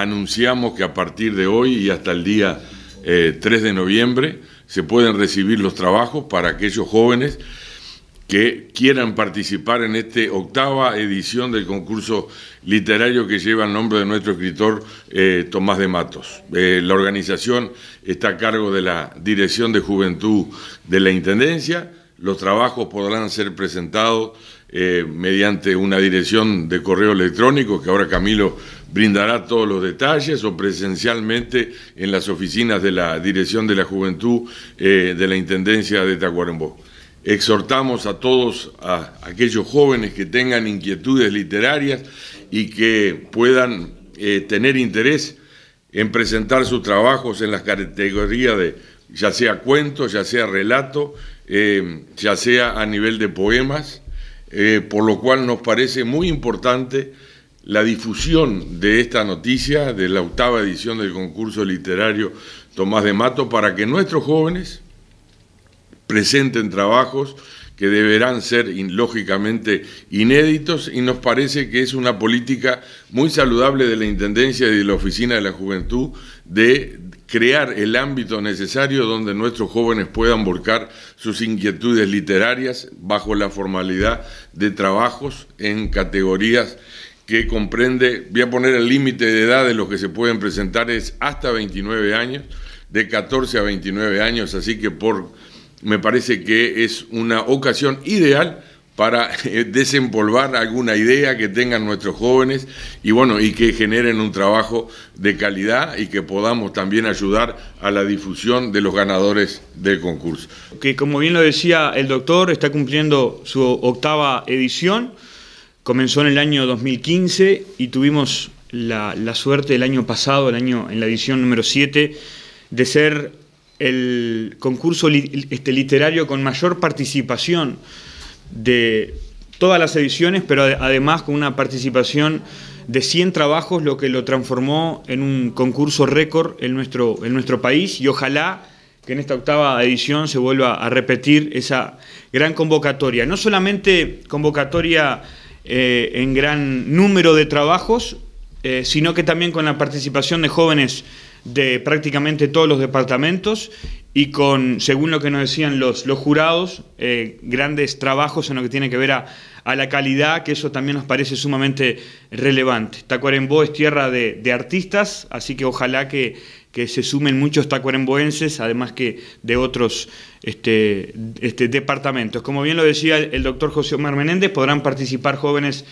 anunciamos que a partir de hoy y hasta el día 3 eh, de noviembre se pueden recibir los trabajos para aquellos jóvenes que quieran participar en esta octava edición del concurso literario que lleva el nombre de nuestro escritor eh, Tomás de Matos. Eh, la organización está a cargo de la Dirección de Juventud de la Intendencia. Los trabajos podrán ser presentados mediante una dirección de correo electrónico que ahora Camilo brindará todos los detalles o presencialmente en las oficinas de la Dirección de la Juventud eh, de la Intendencia de Tacuarembó. Exhortamos a todos, a aquellos jóvenes que tengan inquietudes literarias y que puedan eh, tener interés en presentar sus trabajos en las categorías de ya sea cuento, ya sea relato, eh, ya sea a nivel de poemas, por lo cual nos parece muy importante la difusión de esta noticia, de la octava edición del concurso literario Tomás de Mato, para que nuestros jóvenes presenten trabajos que deberán ser lógicamente inéditos y nos parece que es una política muy saludable de la Intendencia y de la Oficina de la Juventud de crear el ámbito necesario donde nuestros jóvenes puedan volcar sus inquietudes literarias bajo la formalidad de trabajos en categorías que comprende, voy a poner el límite de edad de los que se pueden presentar es hasta 29 años, de 14 a 29 años, así que por, me parece que es una ocasión ideal para eh, desempolvar alguna idea que tengan nuestros jóvenes y bueno, y que generen un trabajo de calidad y que podamos también ayudar a la difusión de los ganadores del concurso. Que como bien lo decía el doctor, está cumpliendo su octava edición. Comenzó en el año 2015 y tuvimos la, suerte el año pasado, el año, en la edición número 7, de ser el concurso este, literario con mayor participación de todas las ediciones, pero además con una participación de 100 trabajos, lo que lo transformó en un concurso récord en nuestro, en nuestro país y ojalá que en esta octava edición se vuelva a repetir esa gran convocatoria. No solamente convocatoria eh, en gran número de trabajos, eh, sino que también con la participación de jóvenes de prácticamente todos los departamentos y con, según lo que nos decían los, los jurados, eh, grandes trabajos en lo que tiene que ver a, la calidad, que eso también nos parece sumamente relevante. Tacuarembó es tierra de, de artistas, así que ojalá que que se sumen muchos tacuaremboenses, además que de otros este, este, departamentos. Como bien lo decía el doctor José Omar Menéndez, podrán participar jóvenes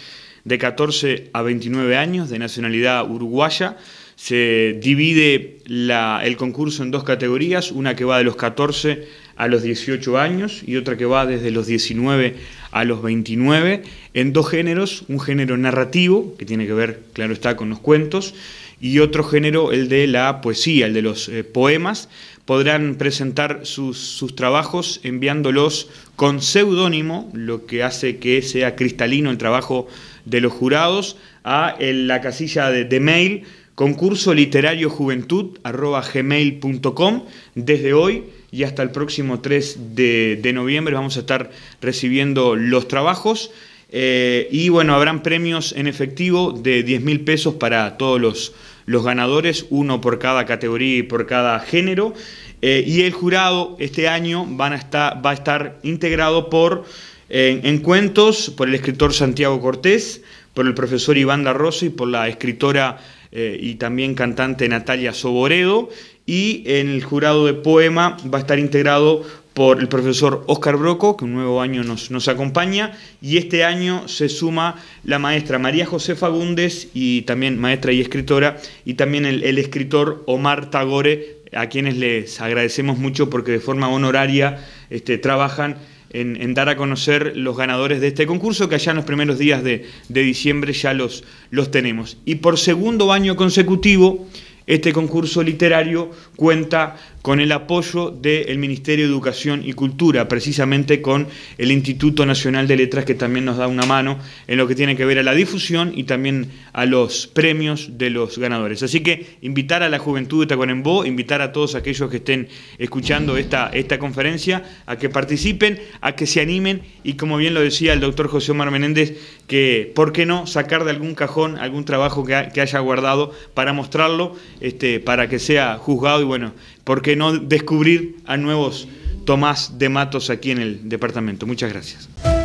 de 14 a 29 años de nacionalidad uruguaya se divide el concurso en dos categorías, una que va de los 14 a los 18 años y otra que va desde los 19 a los 29, en dos géneros, un género narrativo, que tiene que ver, claro está, con los cuentos, y otro género, el de la poesía, el de los eh, poemas. Podrán presentar sus, trabajos enviándolos con seudónimo, lo que hace que sea cristalino el trabajo de los jurados, a la casilla de, de mail concurso literario juventud gmail.com. Desde hoy y hasta el próximo 3 de, noviembre vamos a estar recibiendo los trabajos. Eh, y bueno, habrán premios en efectivo de 10 mil pesos para todos los, los, ganadores, uno por cada categoría y por cada género. Eh, y el jurado este año van a estar, va a estar integrado por, en cuentos, por el escritor Santiago Cortés, por el profesor Iván Darroso y por la escritora eh, y también cantante Natalia Soboredo. Y en el jurado de poema va a estar integrado por el profesor Oscar Broco, que un nuevo año nos, acompaña, y este año se suma la maestra María Josefa Fagundes, y también maestra y escritora, y también el, escritor Omar Tagore, a quienes les agradecemos mucho porque de forma honoraria este, trabajan en, dar a conocer los ganadores de este concurso, que allá en los primeros días de, diciembre ya los, los tenemos. Y por segundo año consecutivo, este concurso literario cuenta con el apoyo del Ministerio de Educación y Cultura, precisamente con el Instituto Nacional de Letras, que también nos da una mano en lo que tiene que ver a la difusión y también a los premios de los ganadores. Así que invitar a la juventud de Tacuarembó, invitar a todos aquellos que estén escuchando esta, esta conferencia a que participen, a que se animen y como bien lo decía el doctor José Omar Menéndez, que por qué no sacar de algún cajón algún trabajo que, haya guardado para mostrarlo, este, para que sea juzgado y bueno, por qué no descubrir a nuevos... Tomás de Matos aquí en el departamento. Muchas gracias.